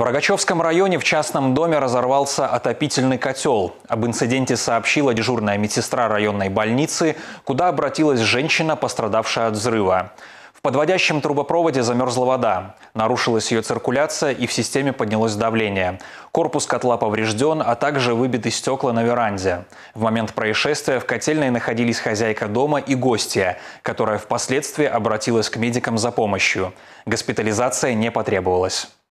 В Рогачевском районе в частном доме разорвался отопительный котел. Об инциденте сообщила дежурная медсестра районной больницы, куда обратилась женщина, пострадавшая от взрыва. В подводящем трубопроводе замерзла вода. Нарушилась ее циркуляция и в системе поднялось давление. Корпус котла поврежден, а также выбиты стекла на веранде. В момент происшествия в котельной находились хозяйка дома и гостья, которая впоследствии обратилась к медикам за помощью. Госпитализация не потребовалась.